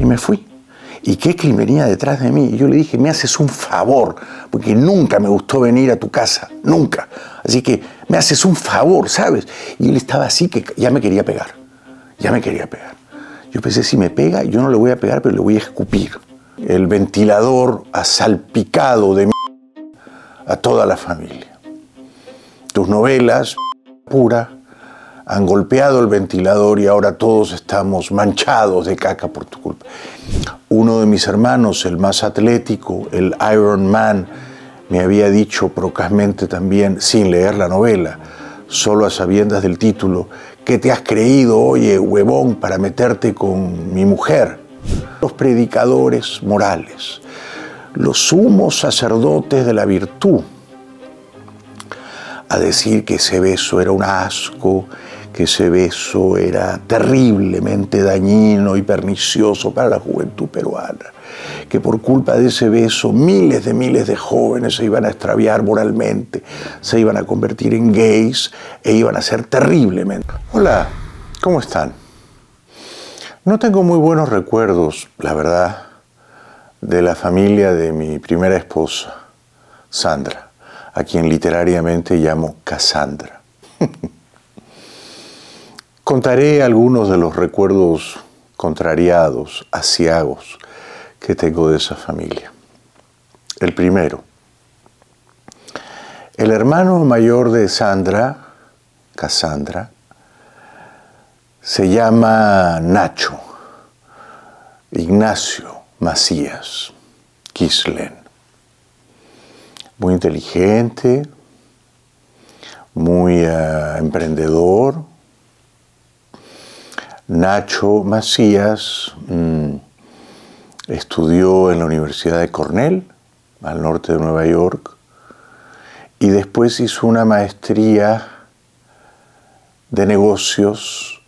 Y me fui. Y Keklin venía detrás de mí. Y yo le dije, me haces un favor, porque nunca me gustó venir a tu casa, nunca. Así que me haces un favor, ¿sabes? Y él estaba así que ya me quería pegar. Ya me quería pegar. Yo pensé, si me pega, yo no le voy a pegar, pero le voy a escupir. El ventilador ha salpicado de a toda la familia. Tus novelas, pura, han golpeado el ventilador y ahora todos estamos manchados de caca por tu culpa. Uno de mis hermanos, el más atlético, el Iron Man, me había dicho procazmente también, sin leer la novela, solo a sabiendas del título, ¿qué te has creído, oye, huevón, para meterte con mi mujer? Los predicadores morales, los sumos sacerdotes de la virtud, a decir que ese beso era un asco, que ese beso era terriblemente dañino y pernicioso para la juventud peruana, que por culpa de ese beso miles de miles de jóvenes se iban a extraviar moralmente, se iban a convertir en gays e iban a ser terriblemente. Hola, ¿cómo están? No tengo muy buenos recuerdos, la verdad, de la familia de mi primera esposa, Sandra, a quien literariamente llamo Casandra. Contaré algunos de los recuerdos contrariados, asiagos, que tengo de esa familia. El primero, el hermano mayor de Sandra, Cassandra, se llama Nacho, Ignacio Macías, Kislen. Muy inteligente, muy eh, emprendedor, Nacho Macías mm, estudió en la Universidad de Cornell, al norte de Nueva York, y después hizo una maestría de negocios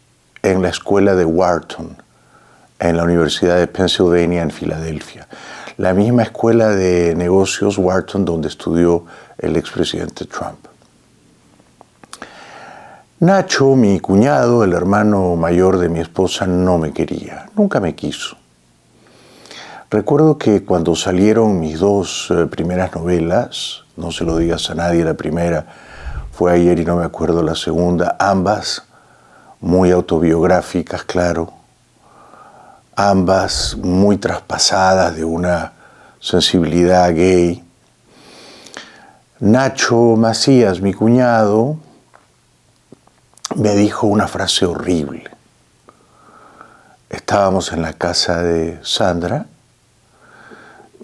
en la escuela de Wharton, en la Universidad de Pennsylvania en Filadelfia. La misma escuela de negocios Wharton donde estudió el expresidente Trump. Nacho, mi cuñado, el hermano mayor de mi esposa, no me quería, nunca me quiso. Recuerdo que cuando salieron mis dos eh, primeras novelas, no se lo digas a nadie, la primera fue ayer y no me acuerdo la segunda, ambas muy autobiográficas, claro, ambas muy traspasadas de una sensibilidad gay. Nacho Macías, mi cuñado, me dijo una frase horrible. Estábamos en la casa de Sandra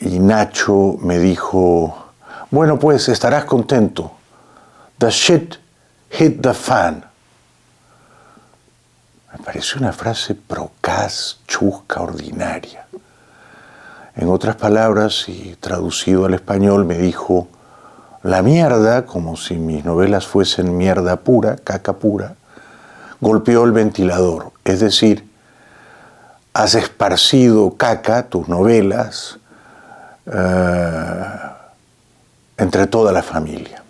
y Nacho me dijo, bueno pues estarás contento. The shit hit the fan. Me pareció una frase procaz, chusca, ordinaria. En otras palabras, y traducido al español, me dijo, la mierda, como si mis novelas fuesen mierda pura, caca pura, golpeó el ventilador. Es decir, has esparcido caca, tus novelas, eh, entre toda la familia.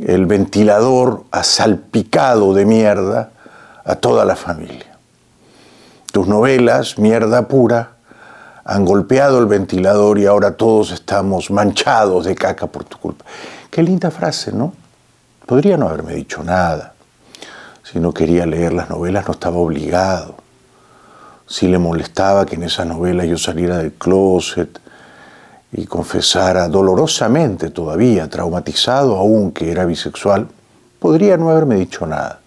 El ventilador ha salpicado de mierda a toda la familia. Tus novelas, mierda pura, han golpeado el ventilador y ahora todos estamos manchados de caca por tu culpa. Qué linda frase, ¿no? Podría no haberme dicho nada. Si no quería leer las novelas, no estaba obligado. Si le molestaba que en esas novelas yo saliera del closet y confesara dolorosamente todavía, traumatizado aún que era bisexual, podría no haberme dicho nada.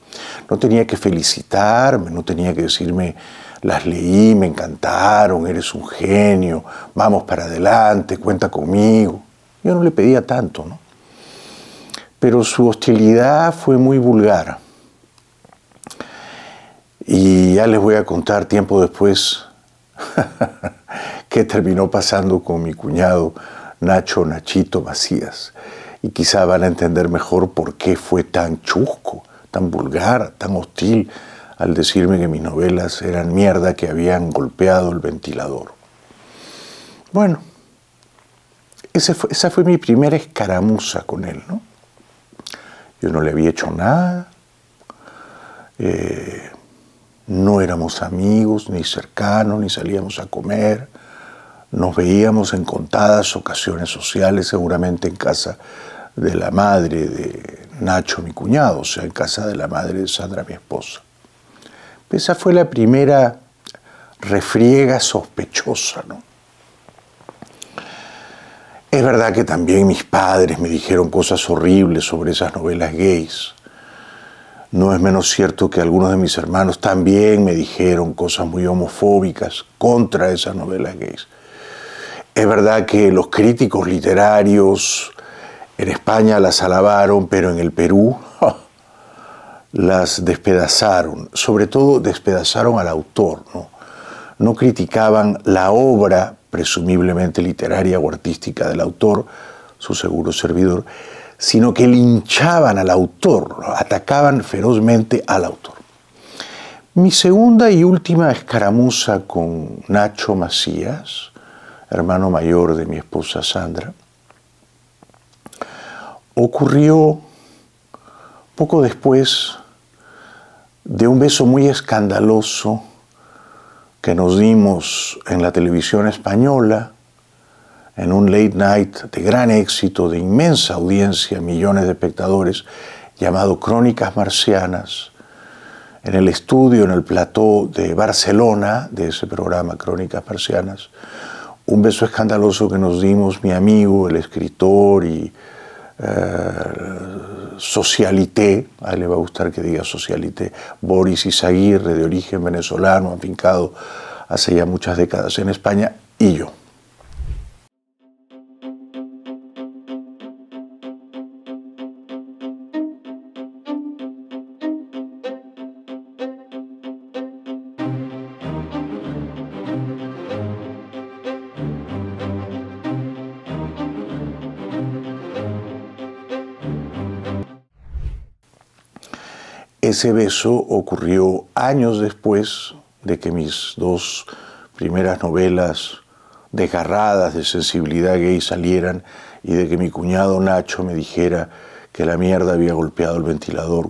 No tenía que felicitarme, no tenía que decirme, las leí, me encantaron, eres un genio, vamos para adelante, cuenta conmigo. Yo no le pedía tanto, ¿no? Pero su hostilidad fue muy vulgar. Y ya les voy a contar tiempo después qué terminó pasando con mi cuñado Nacho Nachito Macías. Y quizá van a entender mejor por qué fue tan chusco, tan vulgar, tan hostil al decirme que mis novelas eran mierda que habían golpeado el ventilador. Bueno, esa fue, mi primera escaramuza con él, ¿no? Yo no le había hecho nada. Eh, no éramos amigos, ni cercanos, ni salíamos a comer. Nos veíamos en contadas ocasiones sociales, seguramente en casa de la madre de Nacho, mi cuñado, o sea, en casa de la madre de Sandra, mi esposa. Esa fue la primera refriega sospechosa, ¿no? Es verdad que también mis padres me dijeron cosas horribles sobre esas novelas gays. No es menos cierto que algunos de mis hermanos también me dijeron cosas muy homofóbicas contra esa novela gays. Es verdad que los críticos literarios en España las alabaron, pero en el Perú las despedazaron. Sobre todo despedazaron al autor. no criticaban la obra presumiblemente literaria o artística del autor, su seguro servidor, sino que linchaban al autor, atacaban ferozmente al autor. Mi segunda y última escaramuza con Nacho Macías, hermano mayor de mi esposa Sandra, ocurrió poco después de un beso muy escandaloso que nos dimos en la televisión española en un late night de gran éxito, de inmensa audiencia, millones de espectadores, llamado Crónicas Marcianas, en el estudio, en el plató de Barcelona, de ese programa Crónicas Marcianas, un beso escandaloso que nos dimos mi amigo, el escritor y eh, socialité, a él le va a gustar que diga socialité, Boris Izaguirre, de origen venezolano, afincado hace ya muchas décadas en España, y yo. Ese beso ocurrió años después de que mis dos primeras novelas desgarradas de sensibilidad gay salieran y de que mi cuñado Nacho me dijera que la mierda había golpeado el ventilador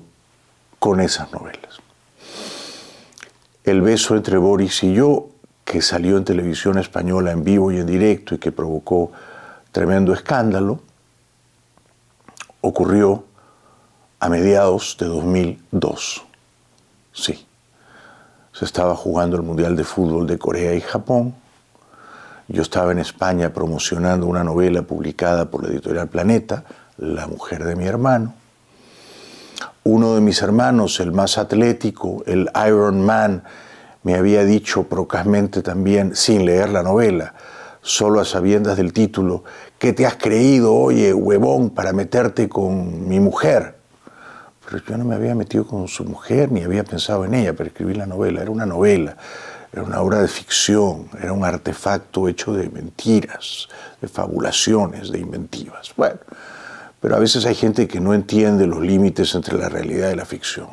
con esas novelas. El beso entre Boris y yo, que salió en televisión española en vivo y en directo y que provocó tremendo escándalo, ocurrió a mediados de 2002. Sí, se estaba jugando el Mundial de Fútbol de Corea y Japón. Yo estaba en España promocionando una novela publicada por la editorial Planeta, La mujer de mi hermano. Uno de mis hermanos, el más atlético, el Iron Man, me había dicho procazmente también, sin leer la novela, solo a sabiendas del título, ¿qué te has creído, oye, huevón, para meterte con mi mujer? pero yo no me había metido con su mujer ni había pensado en ella para escribir la novela. Era una novela, era una obra de ficción, era un artefacto hecho de mentiras, de fabulaciones, de inventivas. Bueno, pero a veces hay gente que no entiende los límites entre la realidad y la ficción.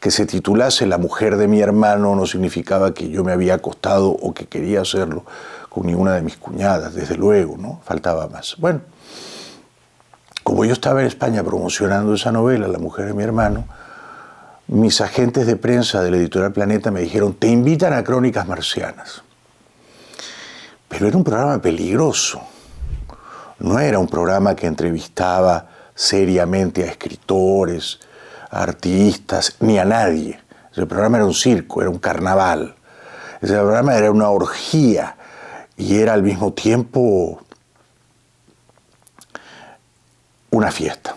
Que se titulase La mujer de mi hermano no significaba que yo me había acostado o que quería hacerlo con ninguna de mis cuñadas, desde luego, ¿no? Faltaba más. Bueno, como yo estaba en España promocionando esa novela, La mujer de mi hermano, mis agentes de prensa de la editorial Planeta me dijeron, te invitan a Crónicas Marcianas. Pero era un programa peligroso. No era un programa que entrevistaba seriamente a escritores, a artistas, ni a nadie. Ese programa era un circo, era un carnaval. Ese programa era una orgía y era al mismo tiempo una fiesta.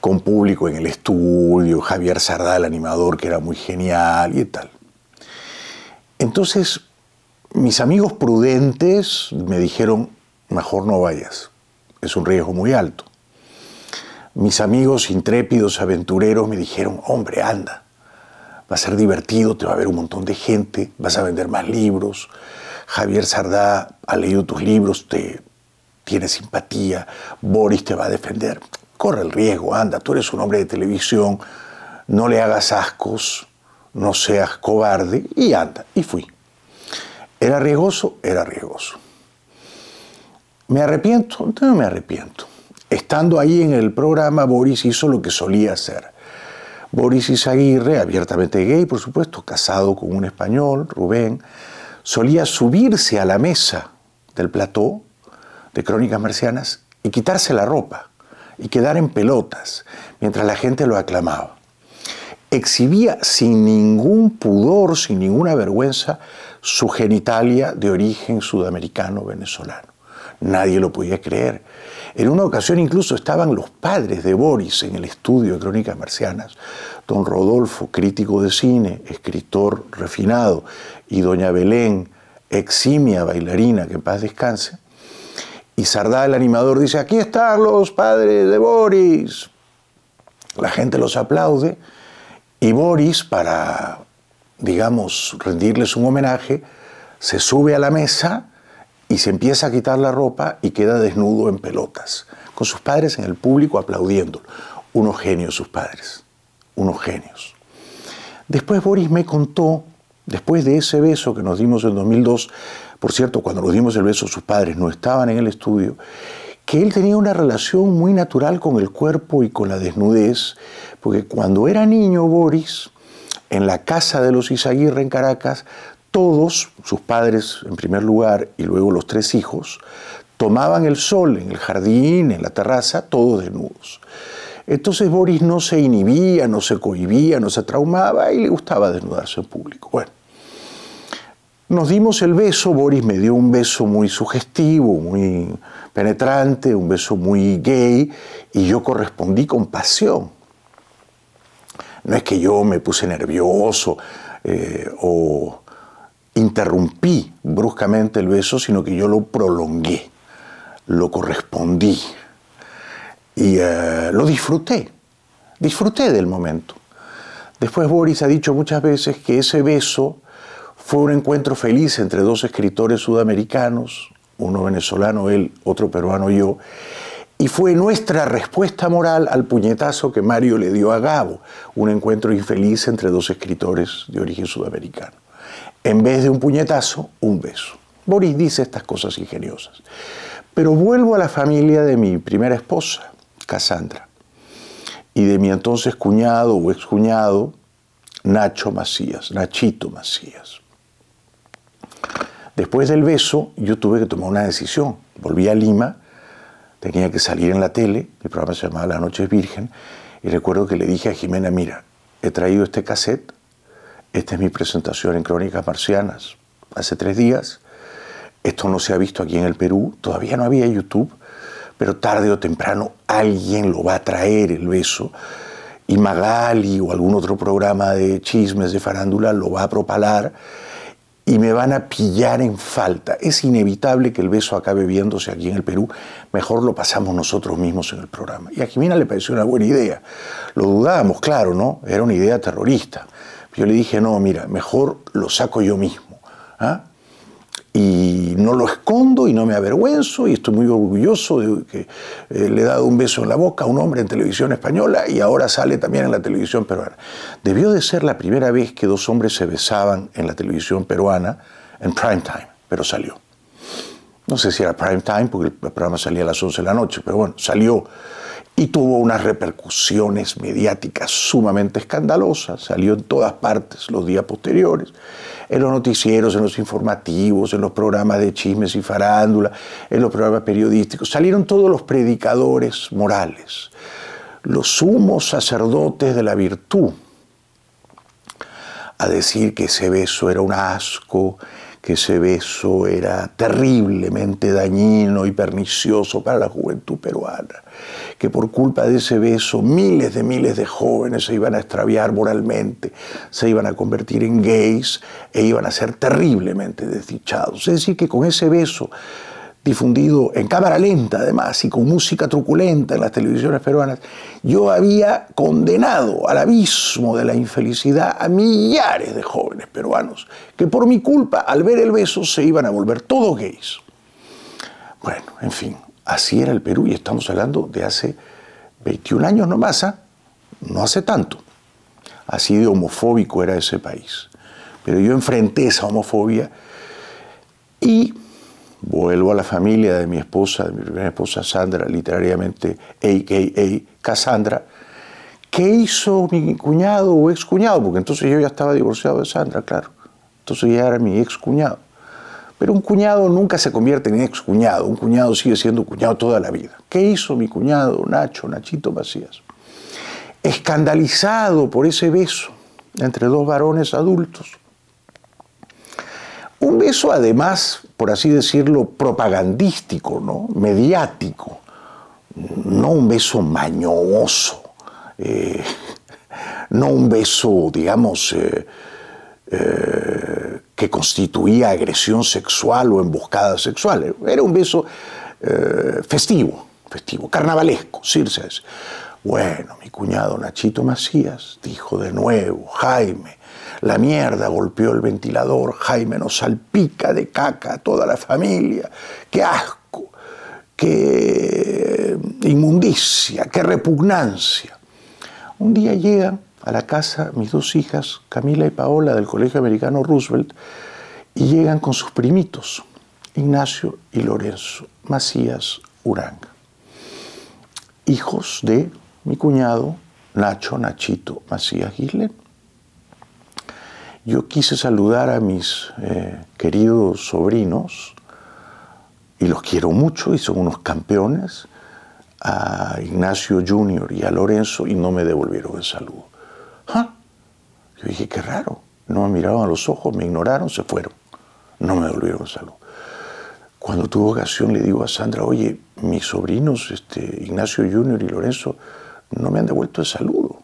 Con público en el estudio, Javier Sardá, el animador, que era muy genial y tal. Entonces, mis amigos prudentes me dijeron, mejor no vayas, es un riesgo muy alto. Mis amigos intrépidos, aventureros, me dijeron, hombre, anda, va a ser divertido, te va a ver un montón de gente, vas a vender más libros, Javier Sardá ha leído tus libros, te, tiene simpatía, Boris te va a defender. Corre el riesgo, anda, tú eres un hombre de televisión, no le hagas ascos, no seas cobarde y anda. Y fui. ¿Era riesgoso? Era riesgoso. ¿Me arrepiento? No me arrepiento. Estando ahí en el programa, Boris hizo lo que solía hacer. Boris Izaguirre, abiertamente gay, por supuesto, casado con un español, Rubén, solía subirse a la mesa del plató de Crónicas Marcianas y quitarse la ropa y quedar en pelotas mientras la gente lo aclamaba. Exhibía sin ningún pudor, sin ninguna vergüenza, su genitalia de origen sudamericano-venezolano. Nadie lo podía creer. En una ocasión incluso estaban los padres de Boris en el estudio de Crónicas Marcianas, don Rodolfo, crítico de cine, escritor refinado, y doña Belén, eximia bailarina, que paz descanse, y Sardá, el animador, dice, aquí están los padres de Boris. La gente los aplaude y Boris, para, digamos, rendirles un homenaje, se sube a la mesa y se empieza a quitar la ropa y queda desnudo en pelotas, con sus padres en el público aplaudiéndolo. Unos genios sus padres, unos genios. Después Boris me contó Después de ese beso que nos dimos en 2002, por cierto, cuando nos dimos el beso sus padres no estaban en el estudio, que él tenía una relación muy natural con el cuerpo y con la desnudez, porque cuando era niño Boris, en la casa de los Isaguirre en Caracas, todos, sus padres en primer lugar y luego los tres hijos, tomaban el sol en el jardín, en la terraza, todos desnudos. Entonces Boris no se inhibía, no se cohibía, no se traumaba y le gustaba desnudarse en público. Bueno, nos dimos el beso, Boris me dio un beso muy sugestivo, muy penetrante, un beso muy gay, y yo correspondí con pasión. No es que yo me puse nervioso eh, o interrumpí bruscamente el beso, sino que yo lo prolongué, lo correspondí y eh, lo disfruté, disfruté del momento. Después Boris ha dicho muchas veces que ese beso fue un encuentro feliz entre dos escritores sudamericanos, uno venezolano, él, otro peruano, yo, y fue nuestra respuesta moral al puñetazo que Mario le dio a Gabo, un encuentro infeliz entre dos escritores de origen sudamericano. En vez de un puñetazo, un beso. Boris dice estas cosas ingeniosas. Pero vuelvo a la familia de mi primera esposa, Cassandra, y de mi entonces cuñado o excuñado, Nacho Macías, Nachito Macías. Después del beso, yo tuve que tomar una decisión. Volví a Lima, tenía que salir en la tele, el programa se llamaba La Noche Virgen, y recuerdo que le dije a Jimena, mira, he traído este cassette, esta es mi presentación en Crónicas Marcianas, hace tres días, esto no se ha visto aquí en el Perú, todavía no había YouTube, pero tarde o temprano alguien lo va a traer el beso, y Magali o algún otro programa de chismes de farándula lo va a propalar y me van a pillar en falta. Es inevitable que el beso acabe viéndose aquí en el Perú. Mejor lo pasamos nosotros mismos en el programa. Y a Jimena le pareció una buena idea. Lo dudábamos, claro, ¿no? Era una idea terrorista. Yo le dije, no, mira, mejor lo saco yo mismo. ¿Ah? y no lo escondo y no me avergüenzo y estoy muy orgulloso de que eh, le he dado un beso en la boca a un hombre en televisión española y ahora sale también en la televisión peruana. Debió de ser la primera vez que dos hombres se besaban en la televisión peruana en prime time, pero salió. No sé si era prime time porque el programa salía a las 11 de la noche, pero bueno, salió y tuvo unas repercusiones mediáticas sumamente escandalosas, salió en todas partes los días posteriores, en los noticieros, en los informativos, en los programas de chismes y farándula, en los programas periodísticos, salieron todos los predicadores morales, los sumos sacerdotes de la virtud, a decir que ese beso era un asco, que ese beso era terriblemente dañino y pernicioso para la juventud peruana que por culpa de ese beso miles de miles de jóvenes se iban a extraviar moralmente, se iban a convertir en gays e iban a ser terriblemente desdichados. Es decir, que con ese beso difundido en cámara lenta además y con música truculenta en las televisiones peruanas, yo había condenado al abismo de la infelicidad a millares de jóvenes peruanos que por mi culpa al ver el beso se iban a volver todos gays. Bueno, en fin, Así era el Perú y estamos hablando de hace 21 años nomás, ¿ah? no hace tanto. Así de homofóbico era ese país. Pero yo enfrenté esa homofobia y vuelvo a la familia de mi esposa, de mi primera esposa Sandra, literariamente AKA Cassandra. ¿Qué hizo mi cuñado o cuñado? Porque entonces yo ya estaba divorciado de Sandra, claro. Entonces ya era mi ex cuñado. Pero un cuñado nunca se convierte en ex cuñado, un cuñado sigue siendo cuñado toda la vida. ¿Qué hizo mi cuñado Nacho, Nachito Macías? Escandalizado por ese beso entre dos varones adultos. Un beso además, por así decirlo, propagandístico, ¿no? mediático, no un beso mañoso, eh, no un beso, digamos, eh, eh, que constituía agresión sexual o emboscada sexual. Era un beso eh, festivo, festivo, carnavalesco, Circe. Bueno, mi cuñado Nachito Macías dijo de nuevo, Jaime, la mierda golpeó el ventilador, Jaime nos salpica de caca a toda la familia, qué asco, qué eh, inmundicia, qué repugnancia. Un día llegan a la casa mis dos hijas, Camila y Paola, del Colegio Americano Roosevelt, y llegan con sus primitos, Ignacio y Lorenzo Macías Uranga, hijos de mi cuñado Nacho Nachito Macías Gislen. Yo quise saludar a mis eh, queridos sobrinos, y los quiero mucho, y son unos campeones, a Ignacio Junior y a Lorenzo, y no me devolvieron el saludo. Yo dije, qué raro. No me miraron a los ojos, me ignoraron, se fueron. No me devolvieron salud. Cuando tuve ocasión le digo a Sandra, oye, mis sobrinos, este, Ignacio Junior y Lorenzo, no me han devuelto el saludo.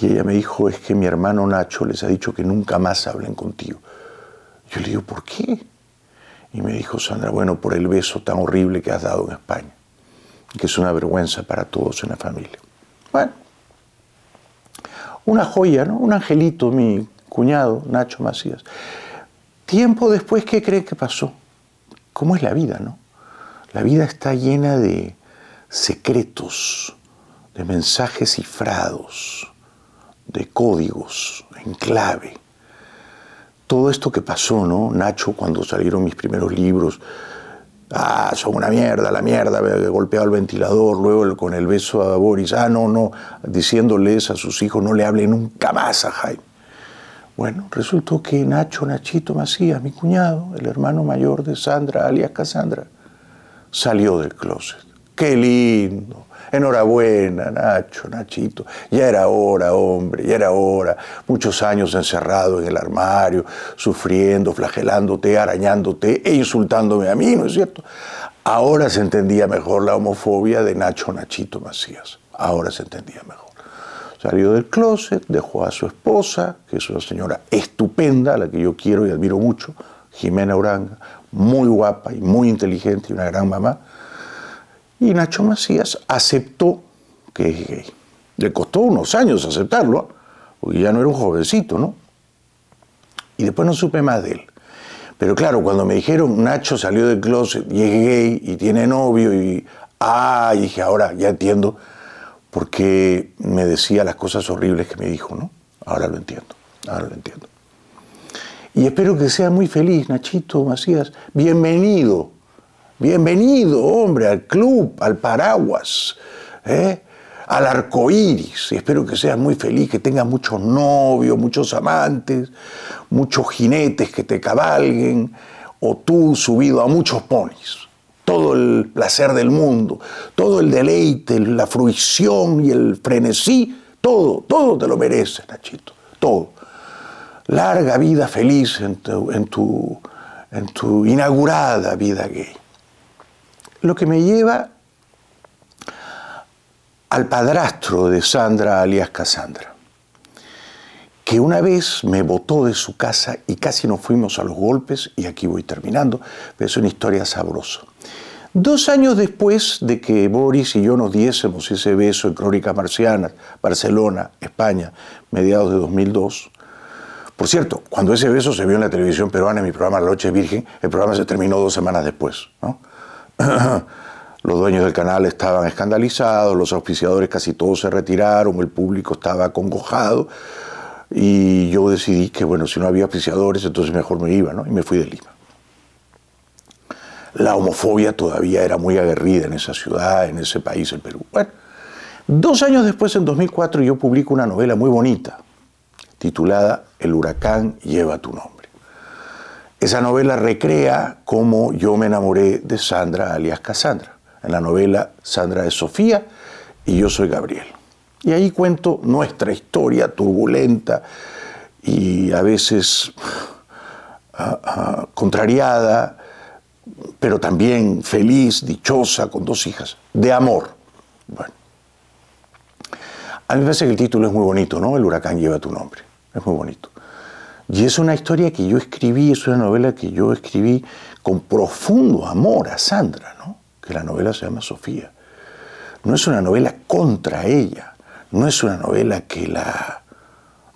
Y ella me dijo, es que mi hermano Nacho les ha dicho que nunca más hablen contigo. Yo le digo, ¿por qué? Y me dijo Sandra, bueno, por el beso tan horrible que has dado en España, que es una vergüenza para todos en la familia. Bueno, una joya, ¿no? un angelito, mi cuñado Nacho Macías. Tiempo después, ¿qué cree que pasó? ¿Cómo es la vida, no? La vida está llena de secretos, de mensajes cifrados, de códigos en clave. Todo esto que pasó, ¿no? Nacho, cuando salieron mis primeros libros, Ah, son una mierda, la mierda, golpeado el ventilador, luego con el beso a Boris, ah, no, no, diciéndoles a sus hijos, no le hablen nunca más a Jaime. Bueno, resultó que Nacho Nachito Macías, mi cuñado, el hermano mayor de Sandra, alias Casandra, salió del closet. ¡Qué lindo! Enhorabuena, Nacho, Nachito. Ya era hora, hombre, ya era hora. Muchos años encerrado en el armario, sufriendo, flagelándote, arañándote e insultándome a mí, ¿no es cierto? Ahora se entendía mejor la homofobia de Nacho Nachito Macías. Ahora se entendía mejor. Salió del closet, dejó a su esposa, que es una señora estupenda, a la que yo quiero y admiro mucho, Jimena Uranga, muy guapa y muy inteligente y una gran mamá. Y Nacho Macías aceptó que es gay. Le costó unos años aceptarlo, porque ya no era un jovencito, ¿no? Y después no supe más de él. Pero claro, cuando me dijeron Nacho salió del closet y es gay y tiene novio y ah, y dije, ahora ya entiendo por qué me decía las cosas horribles que me dijo, ¿no? Ahora lo entiendo, ahora lo entiendo. Y espero que sea muy feliz, Nachito Macías. Bienvenido Bienvenido, hombre, al club, al paraguas, ¿eh? al arco iris. espero que seas muy feliz, que tengas muchos novios, muchos amantes, muchos jinetes que te cabalguen, o tú subido a muchos ponis. Todo el placer del mundo, todo el deleite, la fruición y el frenesí, todo, todo te lo mereces, Nachito, todo. Larga vida feliz en tu inaugurada vida gay. Lo que me lleva al padrastro de Sandra, alias Casandra, que una vez me botó de su casa y casi nos fuimos a los golpes, y aquí voy terminando, pero es una historia sabrosa. Dos años después de que Boris y yo nos diésemos ese beso en Crónica marciana Barcelona, España, mediados de 2002, por cierto, cuando ese beso se vio en la televisión peruana en mi programa La Noche Virgen, el programa se terminó dos semanas después. ¿no? Los dueños del canal estaban escandalizados, los auspiciadores casi todos se retiraron, el público estaba congojado y yo decidí que, bueno, si no había auspiciadores, entonces mejor me iba, ¿no? Y me fui de Lima. La homofobia todavía era muy aguerrida en esa ciudad, en ese país, el Perú. Bueno, dos años después, en 2004, yo publico una novela muy bonita titulada El huracán lleva tu nombre. Esa novela recrea cómo yo me enamoré de Sandra, alias Cassandra. En la novela Sandra es Sofía y yo soy Gabriel. Y ahí cuento nuestra historia turbulenta y a veces ah, ah, contrariada, pero también feliz, dichosa, con dos hijas, de amor. Bueno. A mí me parece que el título es muy bonito, ¿no? El huracán lleva tu nombre. Es muy bonito. Y es una historia que yo escribí, es una novela que yo escribí con profundo amor a Sandra, ¿no? que la novela se llama Sofía. No es una novela contra ella, no es una novela que la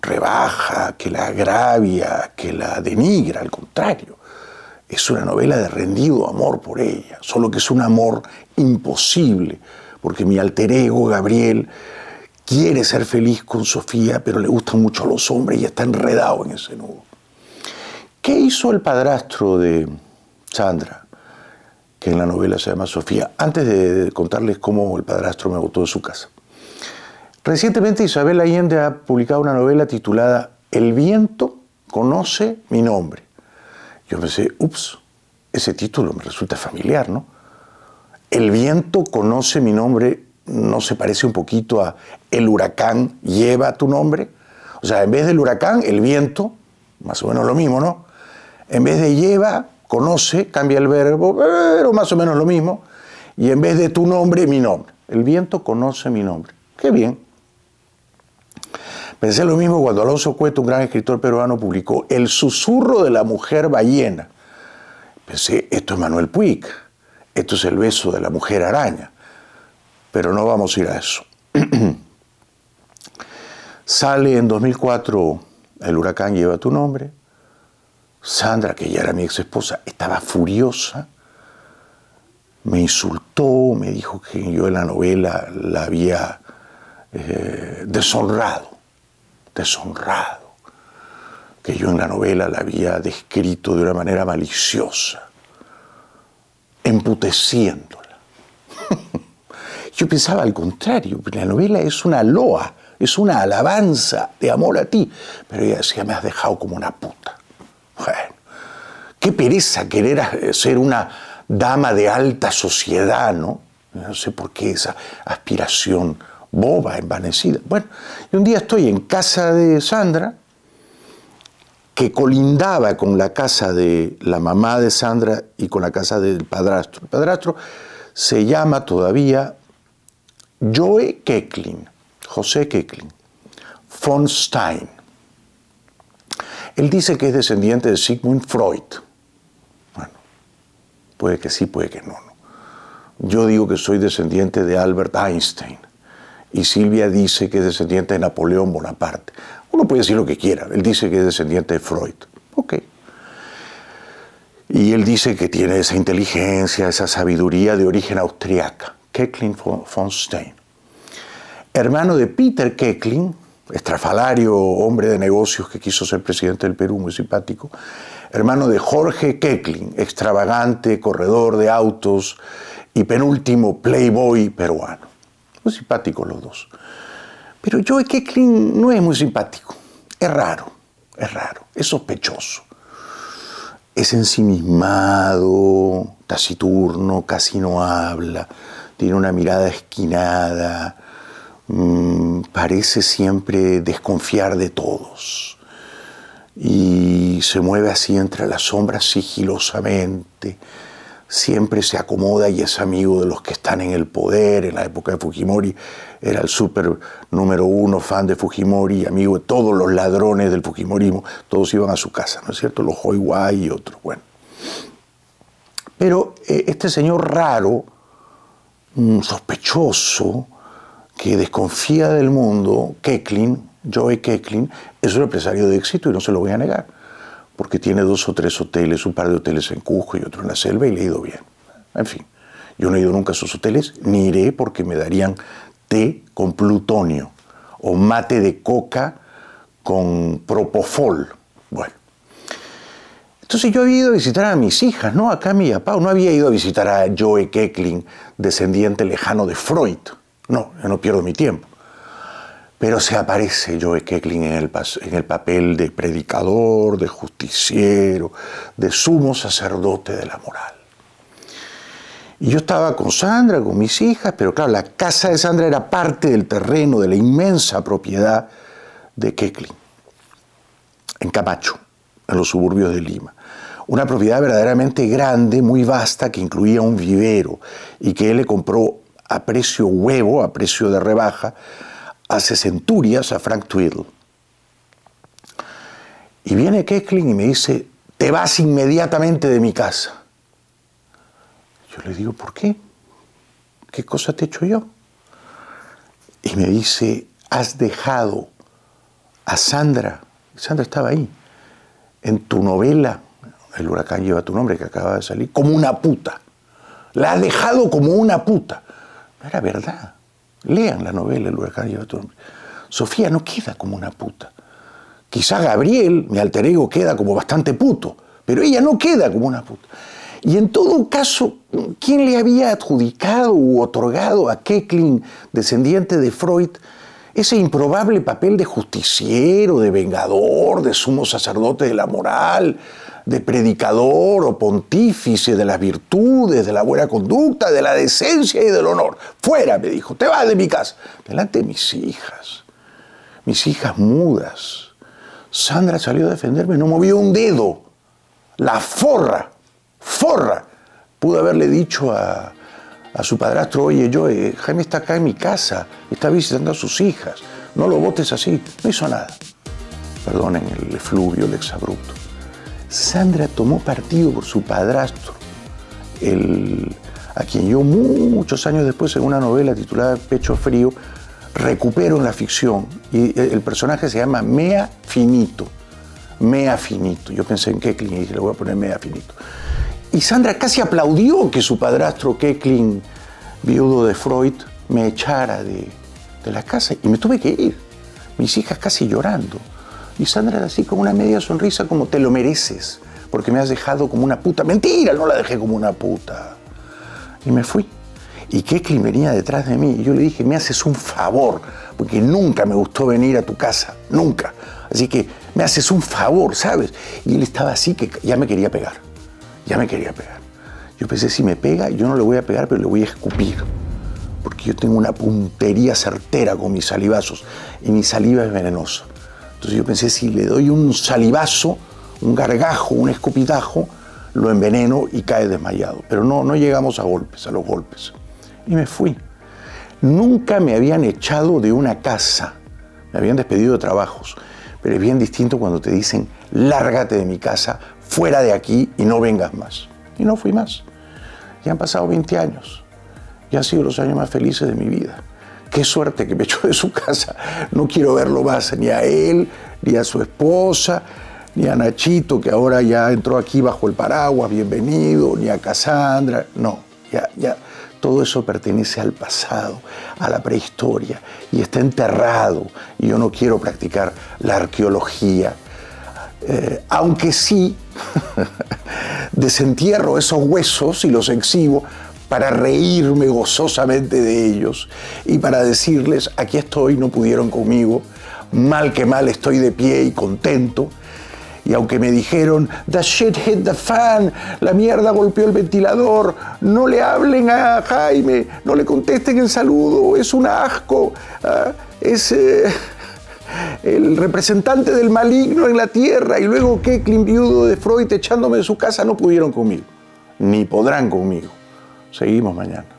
rebaja, que la agravia, que la denigra, al contrario. Es una novela de rendido amor por ella, solo que es un amor imposible, porque mi alter ego, Gabriel, quiere ser feliz con Sofía, pero le gustan mucho los hombres y está enredado en ese nudo. ¿Qué hizo el padrastro de Sandra, que en la novela se llama Sofía? Antes de contarles cómo el padrastro me botó de su casa. Recientemente Isabel Allende ha publicado una novela titulada El viento conoce mi nombre. Yo pensé, ups, ese título me resulta familiar, ¿no? El viento conoce mi nombre no se parece un poquito a el huracán lleva tu nombre? O sea, en vez del huracán, el viento, más o menos lo mismo, ¿no? En vez de lleva, conoce, cambia el verbo, pero más o menos lo mismo. Y en vez de tu nombre, mi nombre. El viento conoce mi nombre. Qué bien. Pensé lo mismo cuando Alonso Cueto, un gran escritor peruano, publicó El susurro de la mujer ballena. Pensé, esto es Manuel Puig, esto es el beso de la mujer araña, pero no vamos a ir a eso. Sale en 2004 el huracán lleva tu nombre. Sandra, que ya era mi ex esposa, estaba furiosa. Me insultó, me dijo que yo en la novela la había eh, deshonrado, deshonrado, que yo en la novela la había descrito de una manera maliciosa, emputeciéndola. Yo pensaba al contrario, la novela es una loa, es una alabanza de amor a ti. Pero ella decía, me has dejado como una puta. Bueno, qué pereza querer eh, ser una dama de alta sociedad, ¿no? No sé por qué esa aspiración boba, envanecida. Bueno, y un día estoy en casa de Sandra, que colindaba con la casa de la mamá de Sandra y con la casa del padrastro. El padrastro se llama todavía Joe Kecklin, José Kecklin, von Stein. Él dice que es descendiente de Sigmund Freud. Bueno, puede que sí, puede que no. no. Yo digo que soy descendiente de Albert Einstein. Y Silvia dice que es descendiente de Napoleón Bonaparte. Uno puede decir lo que quiera. Él dice que es descendiente de Freud. Ok. Y él dice que tiene esa inteligencia, esa sabiduría de origen austriaca. Kecklin von Stein. Hermano de Peter Kecklin, estrafalario, hombre de negocios que quiso ser presidente del Perú, muy simpático, hermano de Jorge Kecklin, extravagante, corredor de autos y penúltimo playboy peruano. Muy simpático los dos. Pero Joe Kecklin no es muy simpático, es raro, es raro, es sospechoso. Es ensimismado, taciturno, casi no habla, tiene una mirada esquinada, mm, parece siempre desconfiar de todos y se mueve así entre las sombras sigilosamente, siempre se acomoda y es amigo de los que están en el poder. En la época de Fujimori era el súper número uno fan de Fujimori, amigo de todos los ladrones del Fujimorismo, todos iban a su casa, ¿no es cierto? Los Hoiwai y otros, bueno. Pero eh, este señor raro, un sospechoso que desconfía del mundo, Kecklin, Joey Kecklin, es un empresario de éxito y no se lo voy a negar, porque tiene dos o tres hoteles, un par de hoteles en Cusco y otro en la selva y le ha ido bien. En fin, yo no he ido nunca a sus hoteles, ni iré porque me darían té con plutonio o mate de coca con propofol. Bueno, entonces yo había ido a visitar a mis hijas, no acá a mi papá, no había ido a visitar a Joe Keckling, descendiente lejano de Freud. No, yo no pierdo mi tiempo. Pero se aparece Joe Keckling en el, en el papel de predicador, de justiciero, de sumo sacerdote de la moral. Y yo estaba con Sandra, con mis hijas, pero claro, la casa de Sandra era parte del terreno, de la inmensa propiedad de Keckling, en Camacho, en los suburbios de Lima una propiedad verdaderamente grande, muy vasta, que incluía un vivero y que él le compró a precio huevo, a precio de rebaja, hace centurias a Frank Twiddle. Y viene Keckling y me dice, te vas inmediatamente de mi casa. Yo le digo, ¿por qué? ¿Qué cosa te he hecho yo? Y me dice, has dejado a Sandra, Sandra estaba ahí, en tu novela el huracán lleva tu nombre que acaba de salir, como una puta. La ha dejado como una puta. era verdad. Lean la novela El huracán lleva tu nombre. Sofía no queda como una puta. Quizá Gabriel, mi alter ego, queda como bastante puto, pero ella no queda como una puta. Y en todo caso, ¿quién le había adjudicado u otorgado a Keklin descendiente de Freud, ese improbable papel de justiciero, de vengador, de sumo sacerdote de la moral, de predicador o pontífice de las virtudes, de la buena conducta, de la decencia y del honor. Fuera, me dijo, te vas de mi casa. Delante de mis hijas, mis hijas mudas. Sandra salió a defenderme, no movió un dedo. La forra, forra. Pudo haberle dicho a, a su padrastro, oye, yo, Jaime está acá en mi casa, está visitando a sus hijas, no lo votes así. No hizo nada. Perdonen el efluvio, el exabrupto. Sandra tomó partido por su padrastro, el, a quien yo muchos años después, en una novela titulada Pecho Frío, recupero en la ficción. Y eh, el personaje se llama Mea Finito. Mea Finito. Yo pensé en Keckling y le voy a poner Mea Finito. Y Sandra casi aplaudió que su padrastro Keckling, viudo de Freud, me echara de, de la casa. Y me tuve que ir. Mis hijas casi llorando. Y Sandra era así con una media sonrisa como te lo mereces, porque me has dejado como una puta. Mentira, no la dejé como una puta. Y me fui. ¿Y qué venía detrás de mí? yo le dije, me haces un favor, porque nunca me gustó venir a tu casa, nunca. Así que me haces un favor, ¿sabes? Y él estaba así que ya me quería pegar, ya me quería pegar. Yo pensé, si me pega, yo no le voy a pegar, pero le voy a escupir porque yo tengo una puntería certera con mis salivazos y mi saliva es venenosa. Entonces yo pensé, si le doy un salivazo, un gargajo, un escopitajo, lo enveneno y cae desmayado. Pero no, no llegamos a golpes, a los golpes. Y me fui. Nunca me habían echado de una casa, me habían despedido de trabajos. Pero es bien distinto cuando te dicen, lárgate de mi casa, fuera de aquí y no vengas más. Y no fui más. Ya han pasado 20 años. Ya han sido los años más felices de mi vida qué suerte que me echó de su casa. No quiero verlo más, ni a él, ni a su esposa, ni a Nachito, que ahora ya entró aquí bajo el paraguas, bienvenido, ni a Cassandra. No, ya, ya. Todo eso pertenece al pasado, a la prehistoria, y está enterrado. Y yo no quiero practicar la arqueología. Eh, aunque sí, desentierro esos huesos y los exhibo para reírme gozosamente de ellos y para decirles, aquí estoy, no pudieron conmigo, mal que mal estoy de pie y contento. Y aunque me dijeron, the shit hit the fan, la mierda golpeó el ventilador, no le hablen a Jaime, no le contesten el saludo, es un asco, ah, es... Eh, el representante del maligno en la tierra y luego qué viudo de Freud, echándome de su casa, no pudieron conmigo, ni podrán conmigo. Seguimos mañana.